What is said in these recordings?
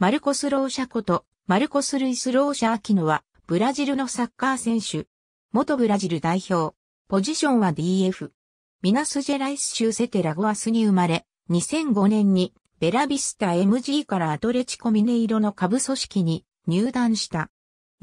マルコス・ローシャこと、マルコス・ルイス・ローシャ・アキノは、ブラジルのサッカー選手。元ブラジル代表。ポジションは DF。ミナスジェライス州セテラゴアスに生まれ、2005年にベラビスタ MG からアトレチコミネイロの下部組織に入団した。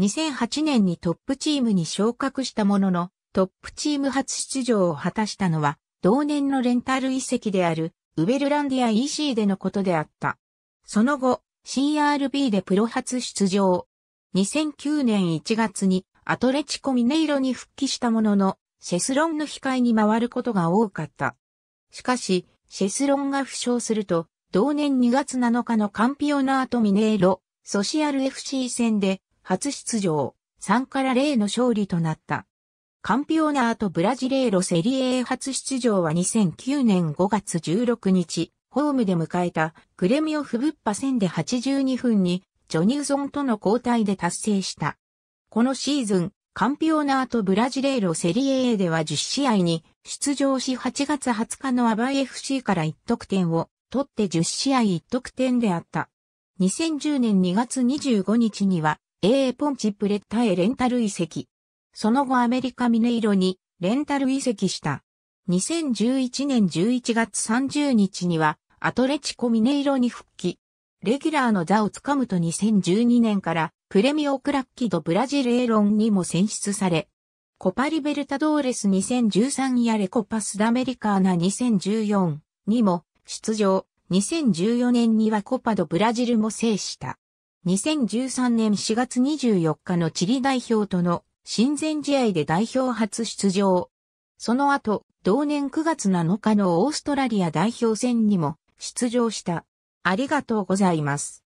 2008年にトップチームに昇格したものの、トップチーム初出場を果たしたのは、同年のレンタル遺跡である、ウベルランディア EC でのことであった。その後、CRB でプロ初出場。2009年1月にアトレチコミネイロに復帰したものの、シェスロンの控えに回ることが多かった。しかし、シェスロンが負傷すると、同年2月7日のカンピオナートミネイロ、ソシアル FC 戦で、初出場、3から0の勝利となった。カンピオナートブラジレーロセリエ初出場は2009年5月16日、ホームで迎えたクレミオフ・ブッパ戦で82分にジョニーゾンとの交代で達成した。このシーズン、カンピオナート・ブラジレーロ・セリエ A では10試合に出場し8月20日のアバイ FC から1得点を取って10試合1得点であった。2010年2月25日には A ポンチプレッタへレンタル移籍。その後アメリカミネイロにレンタル移籍した。2011年11月30日にはアトレチコミネイロに復帰。レギュラーの座をつかむと2012年からプレミオクラッキドブラジルエロンにも選出され、コパリベルタドーレス2013やレコパスダメリカーナ2014にも出場、2014年にはコパドブラジルも制した。2013年4月24日のチリ代表との親善試合で代表初出場。その後、同年9月7日のオーストラリア代表戦にも出場した。ありがとうございます。